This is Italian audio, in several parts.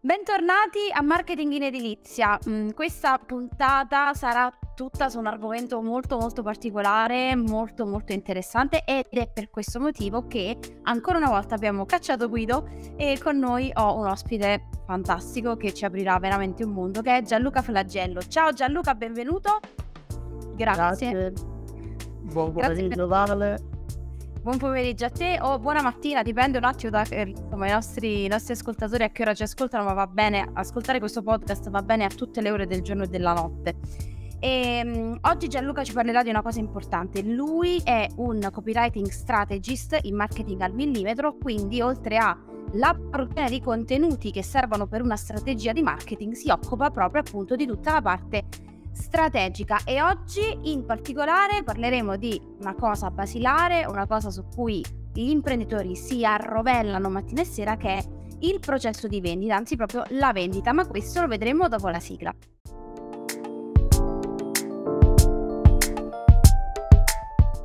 Bentornati a Marketing in Edilizia. Mm, questa puntata sarà tutta su un argomento molto molto particolare, molto molto interessante ed è per questo motivo che ancora una volta abbiamo cacciato Guido e con noi ho un ospite fantastico che ci aprirà veramente un mondo che è Gianluca Flagello. Ciao Gianluca, benvenuto. Grazie. Grazie. Buon pomeriggio per... Vale. Buon pomeriggio a te o oh, buona mattina, dipende un attimo da eh, insomma, i, nostri, i, nostri, ascoltatori a che ora ci ascoltano, ma va bene, ascoltare questo podcast va bene a tutte le ore del giorno e della notte. E, um, oggi Gianluca ci parlerà di una cosa importante, lui è un copywriting strategist in marketing al millimetro, quindi oltre a la produzione di contenuti che servono per una strategia di marketing si occupa proprio appunto di tutta la parte strategica e oggi in particolare parleremo di una cosa basilare, una cosa su cui gli imprenditori si arrovellano mattina e sera che è il processo di vendita, anzi proprio la vendita, ma questo lo vedremo dopo la sigla.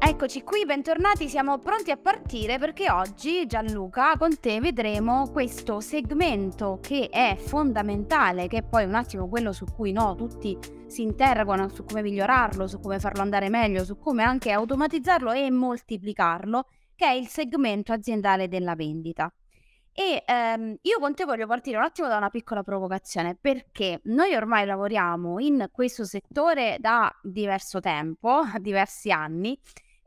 Eccoci qui, bentornati, siamo pronti a partire perché oggi Gianluca con te vedremo questo segmento che è fondamentale, che è poi un attimo quello su cui no, tutti si interrogano su come migliorarlo, su come farlo andare meglio, su come anche automatizzarlo e moltiplicarlo, che è il segmento aziendale della vendita. E ehm, io con te voglio partire un attimo da una piccola provocazione perché noi ormai lavoriamo in questo settore da diverso tempo, diversi anni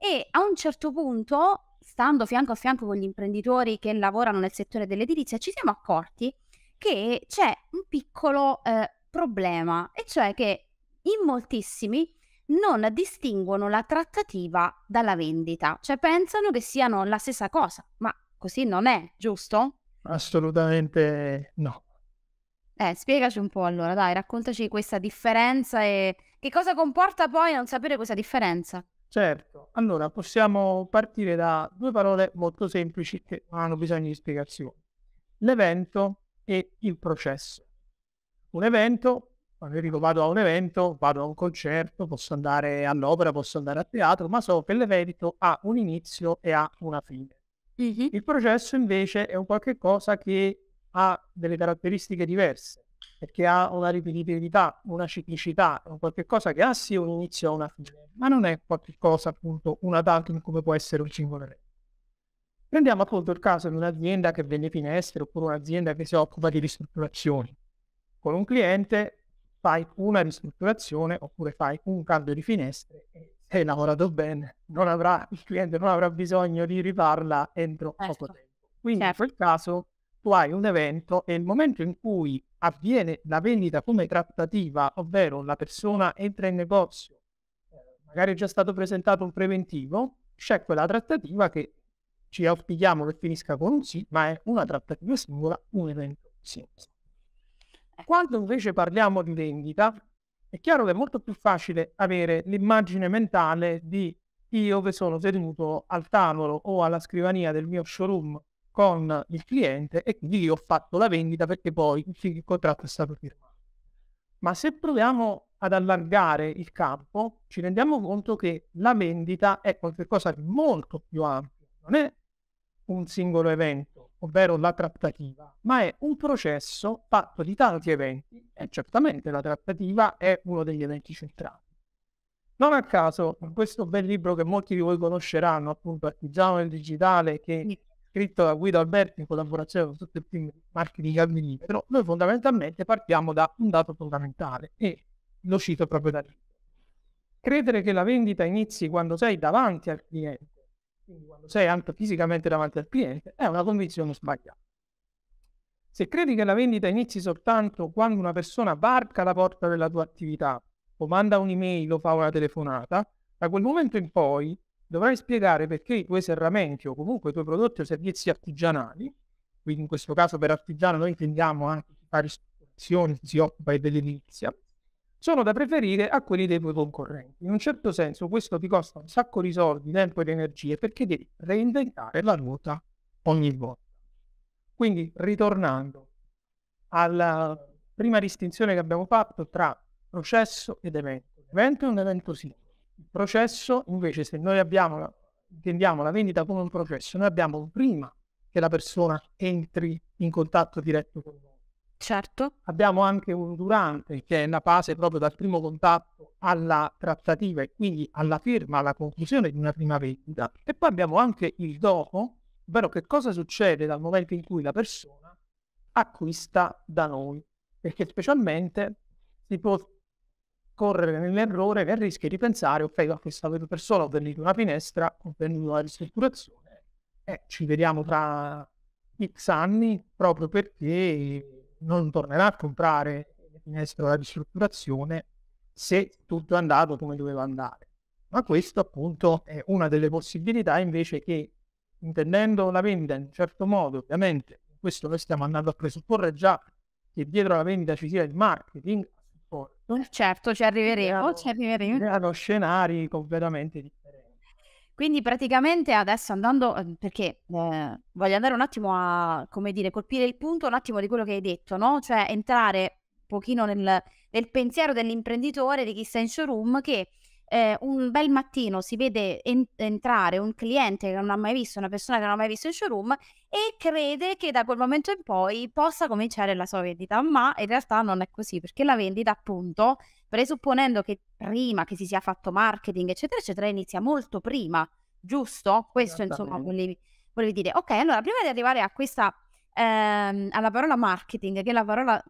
e a un certo punto, stando fianco a fianco con gli imprenditori che lavorano nel settore dell'edilizia, ci siamo accorti che c'è un piccolo eh, problema, e cioè che in moltissimi non distinguono la trattativa dalla vendita, cioè pensano che siano la stessa cosa, ma così non è, giusto? Assolutamente no. Eh, spiegaci un po' allora, dai, raccontaci questa differenza e che cosa comporta poi non sapere questa differenza. Certo, allora possiamo partire da due parole molto semplici che non hanno bisogno di spiegazioni. L'evento e il processo. Un evento, quando io dico vado a un evento, vado a un concerto, posso andare all'opera, posso andare a teatro, ma so che l'evento ha un inizio e ha una fine. Il processo invece è un qualche cosa che ha delle caratteristiche diverse perché ha una ripetibilità, una ciclicità, qualcosa che ha sì un inizio e una fine, ma non è qualcosa appunto una tantum come può essere un singolo rete. Prendiamo appunto il caso di un'azienda che vende finestre oppure un'azienda che si occupa di ristrutturazioni. Con un cliente fai una ristrutturazione oppure fai un cambio di finestre e se lavorato bene non avrà, il cliente non avrà bisogno di riparla entro certo. poco tempo. Quindi certo. in quel caso tu hai un evento e il momento in cui avviene la vendita come trattativa, ovvero la persona entra in negozio, eh, magari è già stato presentato un preventivo, c'è quella trattativa che ci auspichiamo che finisca con un sì, ma è una trattativa singola, un evento singolo. Ecco. Quando invece parliamo di vendita, è chiaro che è molto più facile avere l'immagine mentale di io che sono seduto al tavolo o alla scrivania del mio showroom con il cliente e quindi io ho fatto la vendita perché poi il contratto è stato firmato. Ma se proviamo ad allargare il campo, ci rendiamo conto che la vendita è qualcosa di molto più ampio, non è un singolo evento, ovvero la trattativa, ma è un processo fatto di tanti eventi e certamente la trattativa è uno degli eventi centrali. Non a caso, in questo bel libro che molti di voi conosceranno, appunto Artigiano del Digitale, che scritto da Guido Alberti in collaborazione con tutti i team marchi di Galminipetro, noi fondamentalmente partiamo da un dato fondamentale e lo cito proprio da lì. Credere che la vendita inizi quando sei davanti al cliente, quindi quando sei anche fisicamente davanti al cliente, è una convinzione sbagliata. Se credi che la vendita inizi soltanto quando una persona varca la porta della tua attività, o manda un'email o fa una telefonata, da quel momento in poi dovrai spiegare perché i tuoi serramenti o comunque i tuoi prodotti o servizi artigianali, quindi in questo caso per artigiano noi intendiamo anche fare istruzioni, si occupa dell'edilizia, sono da preferire a quelli dei tuoi concorrenti. In un certo senso questo ti costa un sacco di soldi, tempo ed energie perché devi reinventare la ruota ogni volta. Quindi ritornando alla prima distinzione che abbiamo fatto tra processo ed evento. L'evento è un evento singolo. Il processo, invece, se noi abbiamo intendiamo la vendita come un processo, noi abbiamo prima che la persona entri in contatto diretto con noi. Certo. Abbiamo anche un durante, che è la fase proprio dal primo contatto alla trattativa e quindi alla firma, alla conclusione di una prima vendita. E poi abbiamo anche il dopo, ovvero che cosa succede dal momento in cui la persona acquista da noi. Perché specialmente si può correre nell'errore, nel rischio di pensare, ok, a questa persona ho venduto una finestra, ho venduto una ristrutturazione, e eh, ci vediamo tra X anni proprio perché non tornerà a comprare le finestre o la ristrutturazione se tutto è andato come doveva andare. Ma questo appunto è una delle possibilità invece che, intendendo la vendita in un certo modo, ovviamente, questo noi stiamo andando a presupporre già che dietro la vendita ci sia il marketing, non... Certo, ci arriveremo, creano, ci arriveremo. Creano scenari completamente differenti. Quindi praticamente adesso andando, ehm, perché eh, voglio andare un attimo a, come dire, colpire il punto un attimo di quello che hai detto, no? Cioè entrare un pochino nel, nel pensiero dell'imprenditore, di chi sta in showroom, che eh, un bel mattino si vede en- entrare un cliente che non ha mai visto, una persona che non ha mai visto il showroom e crede che da quel momento in poi possa cominciare la sua vendita, ma in realtà non è così perché la vendita appunto, presupponendo che prima che si sia fatto marketing eccetera eccetera, inizia molto prima, giusto? Questo insomma volevi, volevi dire. Ok, allora prima di arrivare a questa ehm, alla parola marketing, che è la parola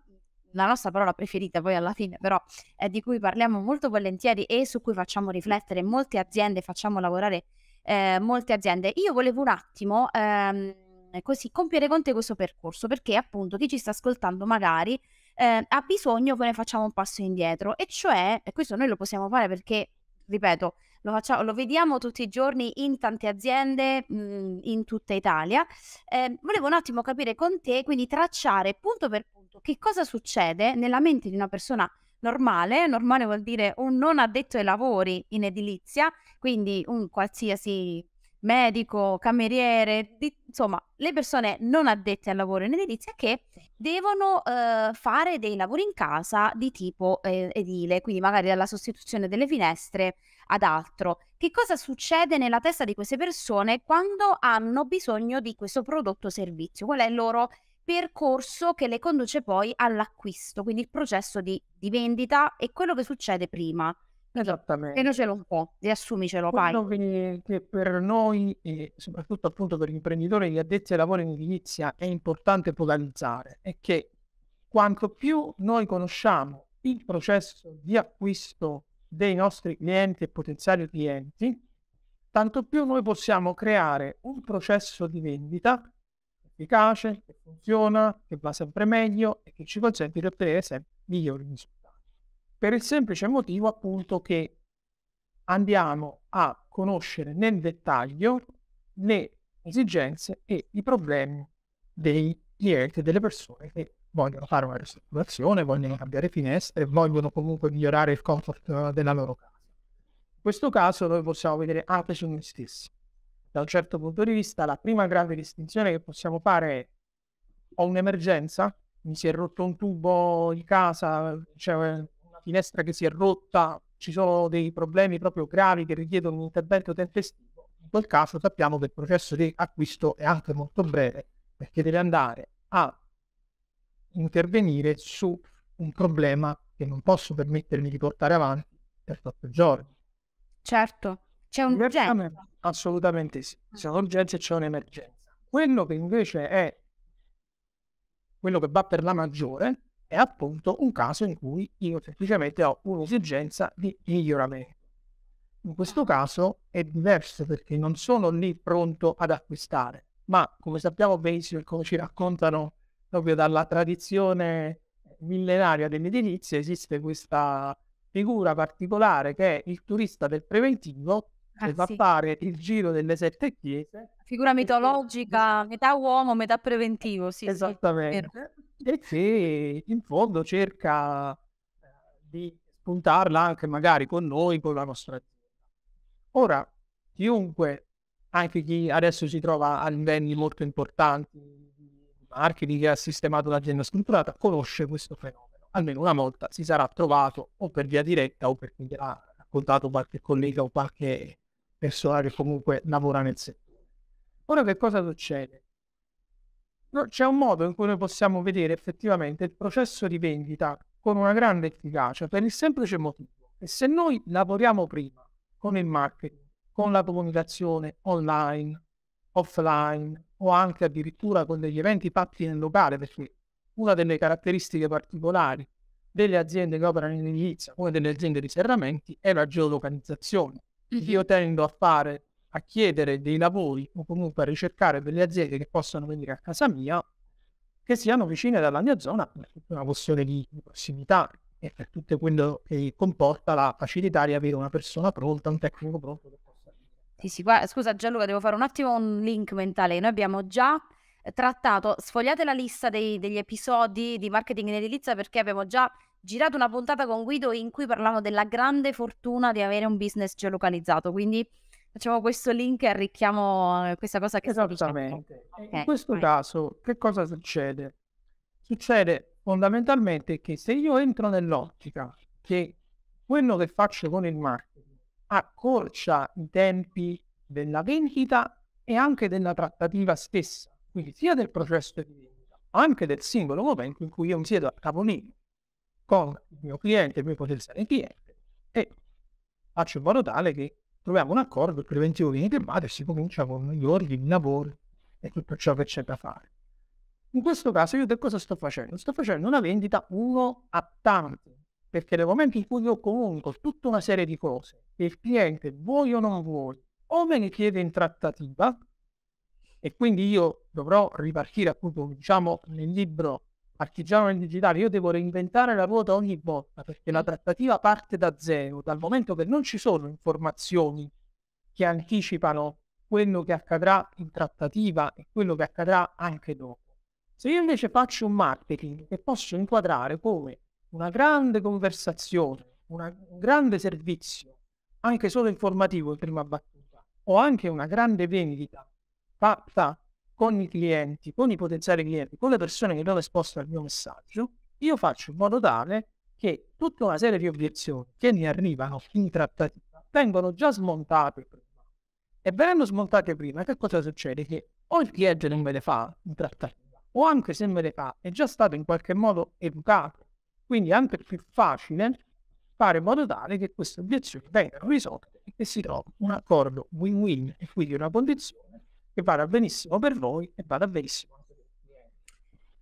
la nostra parola preferita poi alla fine, però eh, di cui parliamo molto volentieri e su cui facciamo riflettere molte aziende, facciamo lavorare eh, molte aziende. Io volevo un attimo ehm, così compiere con te questo percorso perché appunto chi ci sta ascoltando magari eh, ha bisogno che ne facciamo un passo indietro e cioè, e questo noi lo possiamo fare perché, ripeto, lo, facciamo, lo vediamo tutti i giorni in tante aziende mh, mm, in tutta Italia. Eh, volevo un attimo capire con te, quindi tracciare punto per punto che cosa succede nella mente di una persona normale, normale vuol dire un non addetto ai lavori in edilizia, quindi un qualsiasi medico, cameriere, di, insomma, le persone non addette al lavoro in edilizia che devono eh, fare dei lavori in casa di tipo eh, edile, quindi magari dalla sostituzione delle finestre ad altro. Che cosa succede nella testa di queste persone quando hanno bisogno di questo prodotto o servizio? Qual è il loro percorso che le conduce poi all'acquisto, quindi il processo di, di vendita e quello che succede prima. Esattamente. E noi ce l'ho un po', riassumicelo, Quello che, che, per noi, e soprattutto appunto per gli imprenditori, gli addetti ai lavori in edilizia, è importante focalizzare è che quanto più noi conosciamo il processo di acquisto dei nostri clienti e potenziali clienti, tanto più noi possiamo creare un processo di vendita efficace, che funziona, che va sempre meglio e che ci consente di ottenere sempre migliori risultati. Per il semplice motivo appunto che andiamo a conoscere nel dettaglio le esigenze e i problemi dei clienti e delle persone che vogliono fare una ristrutturazione, vogliono cambiare finestre, vogliono comunque migliorare il comfort eh, della loro casa. In questo caso noi possiamo vedere anche su noi stessi. Da un certo punto di vista la prima grave distinzione che possiamo fare è ho un'emergenza, mi si è rotto un tubo di casa, c'è una finestra che si è rotta, ci sono dei problemi proprio gravi che richiedono un intervento tempestivo. In quel caso sappiamo che il processo di acquisto è anche molto breve perché deve andare a intervenire su un problema che non posso permettermi di portare avanti per otto giorni. Certo, c'è un'urgenza. Assolutamente sì, ah. c'è un'urgenza e c'è un'emergenza. Quello che invece è quello che va per la maggiore è appunto un caso in cui io semplicemente ho un'esigenza di miglioramento. In questo ah. caso è diverso perché non sono lì pronto ad acquistare, ma come sappiamo benissimo e come ci raccontano proprio dalla tradizione millenaria dell'edilizia esiste questa figura particolare che è il turista del preventivo ah, che va a fare il giro delle sette chiese. Figura mitologica, e... metà uomo, metà preventivo, sì. Esattamente. Sì, e che in fondo cerca eh, di spuntarla anche magari con noi, con la nostra azienda. Ora, chiunque, anche chi adesso si trova a livelli molto importanti marketing che ha sistemato un'azienda strutturata conosce questo fenomeno. Almeno una volta si sarà trovato o per via diretta o perché ha raccontato qualche collega o qualche persona che comunque lavora nel settore. Ora che cosa succede? c'è un modo in cui noi possiamo vedere effettivamente il processo di vendita con una grande efficacia per il semplice motivo che se noi lavoriamo prima con il marketing, con la comunicazione online, offline o anche addirittura con degli eventi fatti nel locale, perché una delle caratteristiche particolari delle aziende che operano in edilizia o delle aziende di serramenti è la geolocalizzazione. Mm-hmm. Io tendo a fare, a chiedere dei lavori o comunque a ricercare delle aziende che possano venire a casa mia, che siano vicine dalla mia zona, per una questione di prossimità e per tutto quello che comporta la facilità di avere una persona pronta, un tecnico pronto per sì, sì, guarda, scusa Gianluca, devo fare un attimo un link mentale. Noi abbiamo già eh, trattato, sfogliate la lista dei- degli episodi di marketing in edilizia perché abbiamo già girato una puntata con Guido in cui parlavamo della grande fortuna di avere un business geolocalizzato. Quindi facciamo questo link e arricchiamo eh, questa cosa che Esattamente. Okay, in questo vai. caso, che cosa succede? Succede fondamentalmente che se io entro nell'ottica che quello che faccio con il marketing accorcia i tempi della vendita e anche della trattativa stessa, quindi sia del processo di vendita, anche del singolo momento in cui io mi siedo a tavolino con il mio cliente, il mio potenziale cliente e faccio in modo tale che troviamo un accordo il preventivo viene firmato e si comincia con gli ordini, il lavoro e tutto ciò che c'è da fare. In questo caso io che cosa sto facendo? Sto facendo una vendita uno a tanti, perché nel momento in cui io comunico tutta una serie di cose che il cliente vuoi o non vuoi, o me ne chiede in trattativa, e quindi io dovrò ripartire appunto, diciamo, nel libro Artigiano nel digitale, io devo reinventare la ruota ogni volta, perché la trattativa parte da zero, dal momento che non ci sono informazioni che anticipano quello che accadrà in trattativa e quello che accadrà anche dopo. Se io invece faccio un marketing che posso inquadrare come una grande conversazione, una, un grande servizio, anche solo informativo in prima battuta, o anche una grande vendita fatta con i clienti, con i potenziali clienti, con le persone che abbiamo esposto al mio messaggio, io faccio in modo tale che tutta una serie di obiezioni che mi arrivano in trattativa vengono già smontate prima. E venendo smontate prima, che cosa succede? Che o il cliente non me le fa in trattativa, o anche se me le fa, è già stato in qualche modo educato quindi è anche più facile fare in modo tale che queste obiezioni vengano risolte e che si trovi un accordo win-win e quindi una condizione che vada benissimo per voi e vada benissimo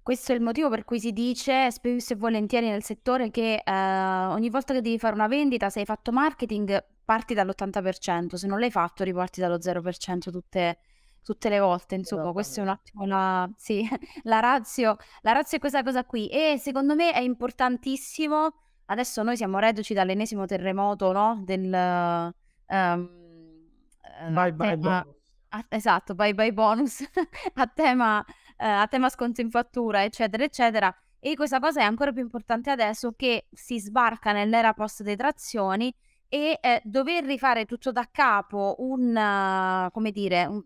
questo è il motivo per cui si dice spesso e volentieri nel settore che eh, ogni volta che devi fare una vendita, se hai fatto marketing, parti dall'80%, se non l'hai fatto riparti dallo 0% tutte, le tutte le volte, insomma, questo è un attimo la, sì, la razio, la razio è questa cosa qui e secondo me è importantissimo, adesso noi siamo reduci dall'ennesimo terremoto, no, del... Um, bye bye tema... a, esatto, bye bye bonus a, tema, eh, a tema sconto in fattura, eccetera, eccetera. E questa cosa è ancora più importante adesso che si sbarca nell'era post detrazioni e eh, dover rifare tutto da capo un, uh, come dire, un,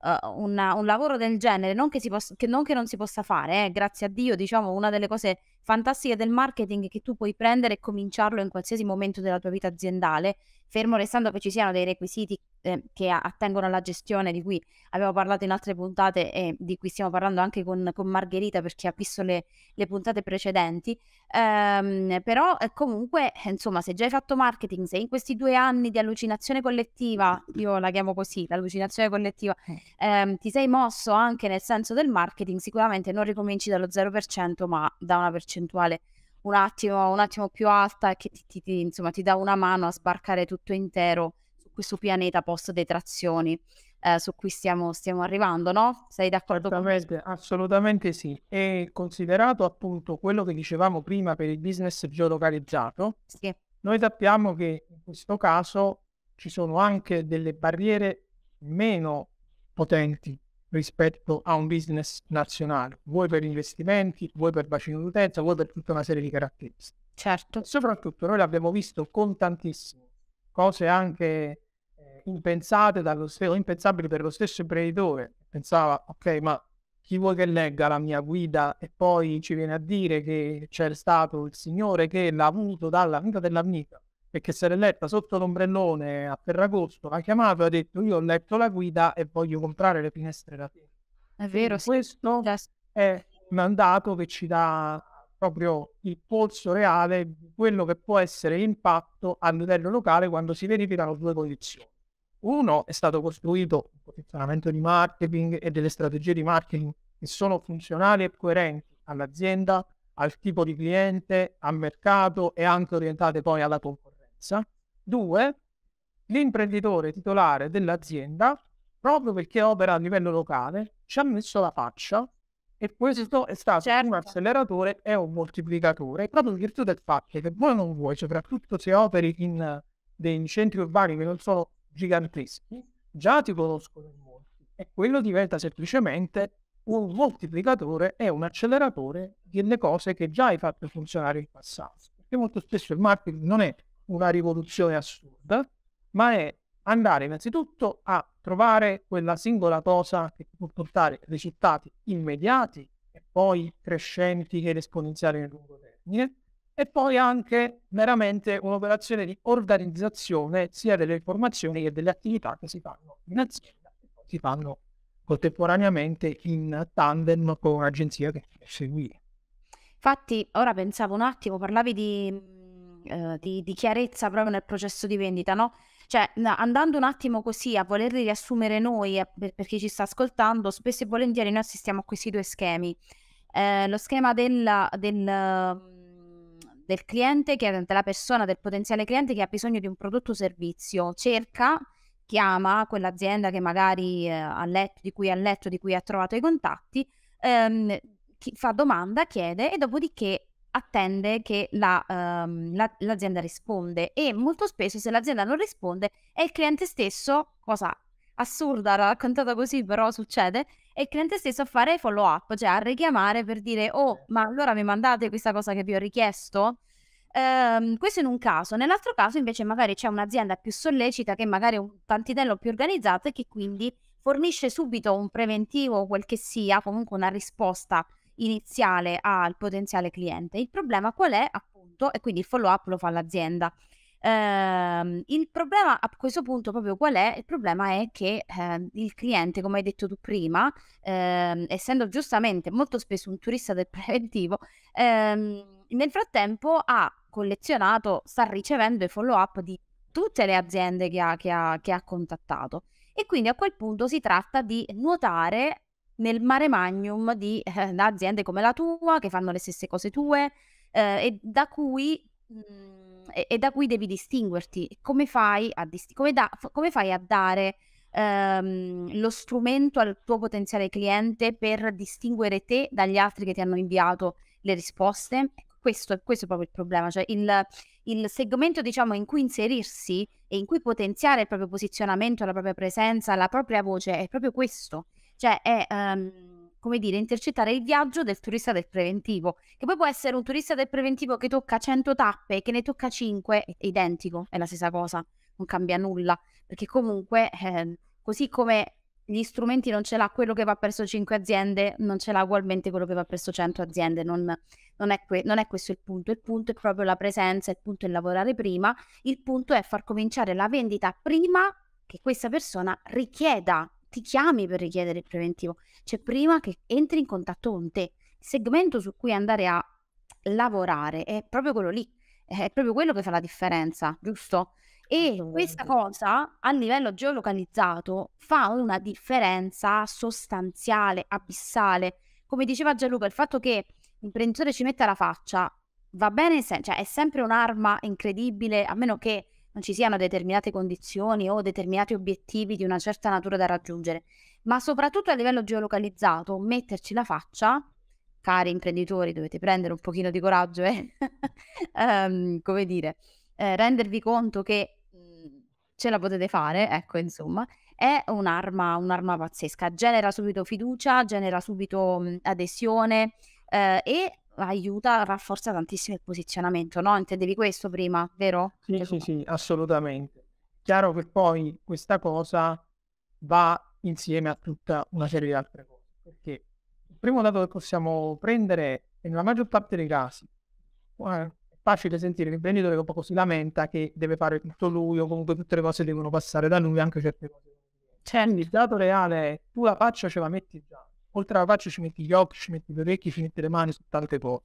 uh, una, un lavoro del genere, non che, poss- che, non che, non si possa fare, eh, grazie a Dio, diciamo, una delle cose fantastiche del marketing è che tu puoi prendere e cominciarlo in qualsiasi momento della tua vita aziendale fermo restando che ci siano dei requisiti eh, che attengono alla gestione di cui abbiamo parlato in altre puntate e di cui stiamo parlando anche con, con Margherita per chi ha visto le, le puntate precedenti, ehm, però eh, comunque insomma se già hai fatto marketing, se in questi due anni di allucinazione collettiva, io la chiamo così, l'allucinazione collettiva, eh. ehm, ti sei mosso anche nel senso del marketing, sicuramente non ricominci dallo 0% ma da una percentuale un attimo, un attimo più alta che ti, ti, ti, insomma, ti dà una mano a sbarcare tutto intero su questo pianeta post detrazioni eh, su cui stiamo, stiamo, arrivando, no? Sei d'accordo? Assolutamente, con... assolutamente sì. E considerato appunto quello che dicevamo prima per il business geolocalizzato, sì. noi sappiamo che in questo caso ci sono anche delle barriere meno potenti rispetto a un business nazionale, vuoi per investimenti, vuoi per bacino d'utenza, vuoi per tutta una serie di caratteristiche. Certo. Soprattutto noi l'abbiamo visto con tantissime cose anche eh, impensate dallo stesso, impensabili per lo stesso imprenditore. Pensava, ok, ma chi vuoi che legga la mia guida e poi ci viene a dire che c'è stato il signore che l'ha avuto dalla vita dell'amica? e che se l'è letta sotto l'ombrellone a Ferragosto, ha chiamato e ha detto io ho letto la guida e voglio comprare le finestre da te. È vero, e Questo sì. è mandato che ci dà proprio il polso reale di quello che può essere l'impatto a livello locale quando si verificano due condizioni. Uno è stato costruito un posizionamento di marketing e delle strategie di marketing che sono funzionali e coerenti all'azienda, al tipo di cliente, al mercato e anche orientate poi alla concorrenza sicurezza. Due, l'imprenditore titolare dell'azienda, proprio perché opera a livello locale, ci ha messo la faccia e questo è stato certo. un acceleratore e un moltiplicatore, proprio in virtù del fatto che voi non vuoi, soprattutto se operi in dei centri urbani che non sono giganteschi, già ti conoscono molti e quello diventa semplicemente un moltiplicatore e un acceleratore delle cose che già hai fatto funzionare in passato. Perché molto spesso il marketing non è una rivoluzione assurda, ma è andare innanzitutto a trovare quella singola cosa che può portare risultati immediati e poi crescenti ed esponenziali nel lungo termine, e poi anche veramente un'operazione di organizzazione sia delle informazioni che delle attività che si fanno in azienda che poi si fanno contemporaneamente in tandem con un'agenzia che seguì. Infatti, ora pensavo un attimo, parlavi di eh, di, di, chiarezza proprio nel processo di vendita, no? Cioè, andando un attimo così a volerli riassumere noi, eh, per, per chi ci sta ascoltando, spesso e volentieri noi assistiamo a questi due schemi. Eh, lo schema della, del, mm, del cliente, che, è della persona, del potenziale cliente che ha bisogno di un prodotto o servizio, cerca chiama quell'azienda che magari eh, ha letto, di cui ha letto, di cui ha trovato i contatti, ehm, fa domanda, chiede e dopodiché attende che la, um, la, l'azienda risponde e molto spesso se l'azienda non risponde è il cliente stesso, cosa assurda raccontata così però succede, è il cliente stesso a fare follow up, cioè a richiamare per dire oh ma allora mi mandate questa cosa che vi ho richiesto? Um, questo in un caso, nell'altro caso invece magari c'è un'azienda più sollecita che magari è un tantitello più organizzata e che quindi fornisce subito un preventivo o quel che sia, comunque una risposta iniziale al potenziale cliente. Il problema qual è appunto, e quindi il follow up lo fa l'azienda. Eh, il problema a questo punto proprio qual è? Il problema è che eh, il cliente, come hai detto tu prima, eh, essendo giustamente molto spesso un turista del preventivo, ehm, nel frattempo ha collezionato, sta ricevendo i follow up di tutte le aziende che ha, che ha, che ha contattato. E quindi a quel punto si tratta di nuotare nel mare magnum di eh, aziende come la tua che fanno le stesse cose tue eh, e, da cui, mh, mm, e, e da cui devi distinguerti come fai a, disti- come da- come fai a dare ehm, lo strumento al tuo potenziale cliente per distinguere te dagli altri che ti hanno inviato le risposte ecco, questo, questo è proprio il problema cioè il, il segmento diciamo in cui inserirsi e in cui potenziare il proprio posizionamento la propria presenza la propria voce è proprio questo cioè è um, come dire intercettare il viaggio del turista del preventivo, che poi può essere un turista del preventivo che tocca 100 tappe, e che ne tocca 5, è identico, è la stessa cosa, non cambia nulla, perché comunque eh, così come gli strumenti non ce l'ha quello che va presso 5 aziende, non ce l'ha ugualmente quello che va presso 100 aziende, non, non, è que- non, è questo il punto, il punto è proprio la presenza, il punto è lavorare prima, il punto è far cominciare la vendita prima che questa persona richieda ti chiami per richiedere il preventivo, cioè prima che entri in contatto con te. Il segmento su cui andare a lavorare è proprio quello lì, è proprio quello che fa la differenza, giusto? E questa cosa a livello geolocalizzato fa una differenza sostanziale, abissale. Come diceva Gianluca, il fatto che l'imprenditore ci metta la faccia va bene, se- cioè è sempre un'arma incredibile, a meno che non ci siano determinate condizioni o determinati obiettivi di una certa natura da raggiungere, ma soprattutto a livello geolocalizzato, metterci la faccia, cari imprenditori, dovete prendere un pochino di coraggio e, eh? um, come dire, eh, rendervi conto che mhmm, ce la potete fare, ecco, insomma, è un'arma, un'arma pazzesca, genera subito fiducia, genera subito mhmm, adesione eh, e aiuta, rafforza tantissimo il posizionamento, no? Intendevi questo prima, vero? Sì, Credo. Cioè, sì, sì, assolutamente. Chiaro che poi questa cosa va insieme a tutta una serie di altre cose, perché il primo dato che possiamo prendere è nella maggior parte dei casi, è facile sentire l'imprenditore che poco si lamenta che deve fare tutto lui o comunque tutte le cose devono passare da lui, anche certe cose. Certo. Quindi il dato reale è tu la faccia ce la metti già oltre alla faccia ci metti gli occhi, ci metti le orecchie, ci metti le mani su tante cose.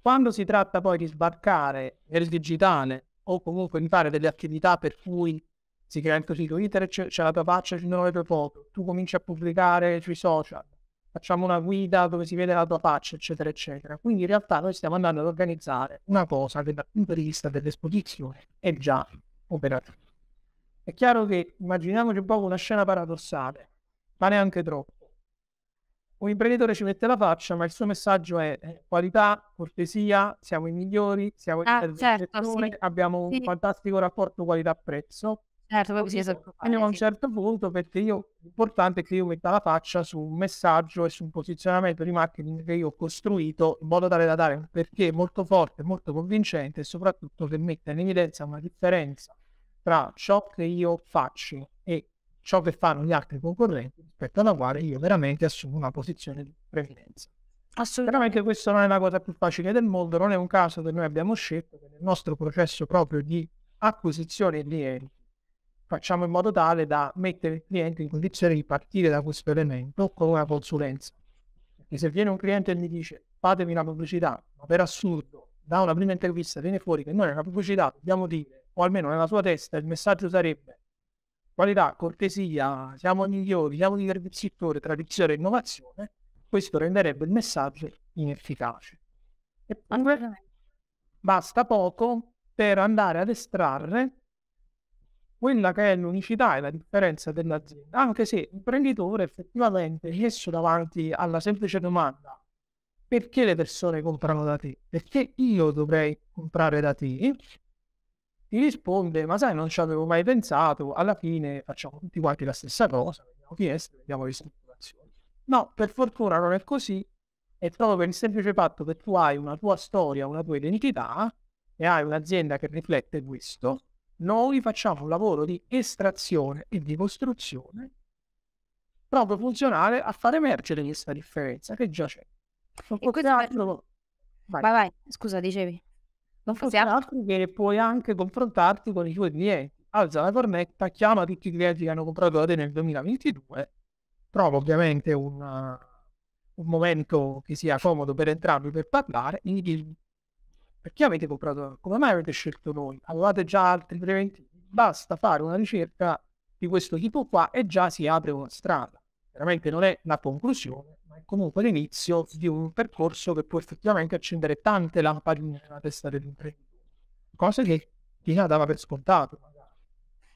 Quando si tratta poi di sbarcare nel digitale o comunque di fare delle attività per cui si crea il tuo sito internet, c'è, c'è la tua faccia, ci sono le tue foto, tu cominci a pubblicare sui social, facciamo una guida dove si vede la tua faccia, eccetera, eccetera. Quindi in realtà noi stiamo andando ad organizzare una cosa che dal punto di vista dell'esposizione è già operativa. È chiaro che immaginiamoci un po' una scena paradossale, ma neanche troppo un imprenditore ci mette la faccia, ma il suo messaggio è eh, qualità, cortesia, siamo i migliori, siamo ah, il certo, settore, sì. abbiamo sì. un fantastico rapporto qualità-prezzo. Certo, poi bisogna sopportare. A un certo punto, perché io, l'importante è che io metta la faccia su un messaggio e su un posizionamento di marketing che io ho costruito in modo tale da dare un perché molto forte, molto convincente e soprattutto che metta in evidenza una differenza tra ciò che io faccio e ciò che fanno gli altri concorrenti rispetto alla quale io veramente assumo una posizione di preferenza. Assolutamente questa non è la cosa più facile del mondo, non è un caso che noi abbiamo scelto che nel nostro processo proprio di acquisizione di clienti facciamo in modo tale da mettere il cliente in condizione di partire da questo elemento con una consulenza. Perché se viene un cliente e mi dice fatemi una pubblicità, ma per assurdo da una prima intervista viene fuori che noi nella pubblicità dobbiamo dire, o almeno nella sua testa il messaggio sarebbe qualità, cortesia, siamo migliori, siamo di settore, tradizione e innovazione, questo renderebbe il messaggio inefficace. E pure basta poco per andare ad estrarre quella che è l'unicità e la differenza dell'azienda, anche se l'imprenditore effettivamente è messo davanti alla semplice domanda perché le persone comprano da te? Perché io dovrei comprare da te? gli risponde, ma sai, non ci avevo mai pensato, alla fine facciamo tutti quanti la stessa cosa, vediamo finestre, vediamo ristrutturazioni. No, per fortuna non è così, è proprio per il semplice fatto che tu hai una tua storia, una tua identità e hai un'azienda che riflette questo, noi facciamo un lavoro di estrazione e di costruzione proprio funzionale a far emergere questa differenza che già c'è. Questo... Vai. vai, vai, scusa, dicevi. Non fosse altro che puoi anche confrontarti con i tuoi clienti. Alza la cornetta, chiama tutti i clienti che hanno comprato da te nel 2022, trova ovviamente un, uh, un momento che sia comodo per entrambi per parlare e gli dici perché avete comprato, come mai avete scelto noi? Avevate già altri preventivi? Basta fare una ricerca di questo tipo qua e già si apre una strada. Veramente non è la conclusione, comunque l'inizio di un percorso che può effettivamente accendere tante lampadine nella testa dell'imprenditore, cosa che Tina dava per scontato.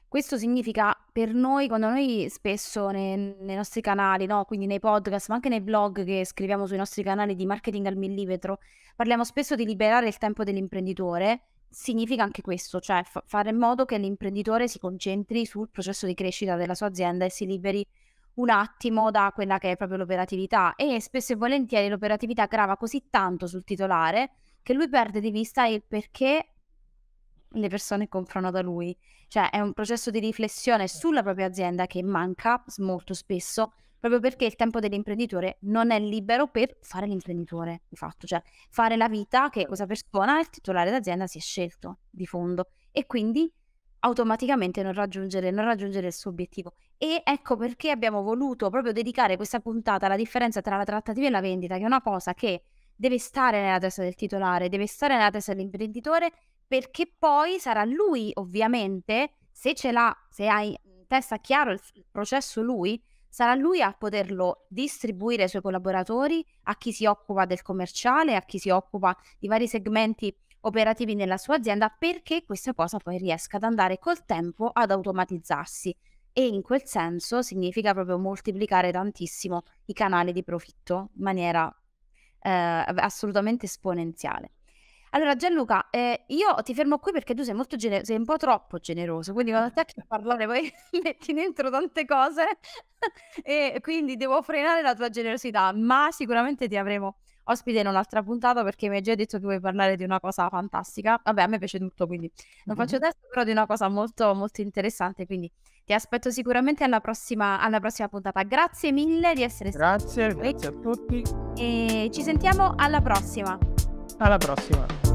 Questo significa per noi, quando noi spesso nei, nei nostri canali, no? quindi nei podcast, ma anche nei blog che scriviamo sui nostri canali di marketing al millimetro, parliamo spesso di liberare il tempo dell'imprenditore, significa anche questo, cioè f- fare in modo che l'imprenditore si concentri sul processo di crescita della sua azienda e si liberi un attimo da quella che è proprio l'operatività e spesso e volentieri l'operatività grava così tanto sul titolare che lui perde di vista il perché le persone comprano da lui. Cioè è un processo di riflessione sulla propria azienda che manca molto spesso proprio perché il tempo dell'imprenditore non è libero per fare l'imprenditore, di fatto, cioè fare la vita che questa certo. persona, il titolare d'azienda, si è scelto di fondo e quindi automaticamente non raggiungere, non raggiungere il suo obiettivo. E ecco perché abbiamo voluto proprio dedicare questa puntata alla differenza tra la trattativa e la vendita, che è una cosa che deve stare nella testa del titolare, deve stare nella testa dell'imprenditore, perché poi sarà lui, ovviamente, se ce l'ha, se ha in testa chiaro il, il processo lui, sarà lui a poterlo distribuire ai suoi collaboratori, a chi si occupa del commerciale, a chi si occupa di vari segmenti operativi nella sua azienda perché questa cosa poi riesca ad andare col tempo ad automatizzarsi e in quel senso significa proprio moltiplicare tantissimo i canali di profitto in maniera eh, assolutamente esponenziale. Allora Gianluca, eh, io ti fermo qui perché tu sei molto generoso, sei un po' troppo generoso, quindi quando te a parlare poi metti dentro tante cose e quindi devo frenare la tua generosità, ma sicuramente ti avremo ospite in un'altra puntata perché mi hai già detto che vuoi parlare di una cosa fantastica. Vabbè, a me piace tutto, quindi non mm-hmm. faccio mhm. testo, però di una cosa molto, molto interessante. Quindi ti aspetto sicuramente alla prossima, alla prossima puntata. Grazie mille di essere grazie, stato qui. Grazie, grazie a tutti. E ci sentiamo alla prossima. Alla prossima.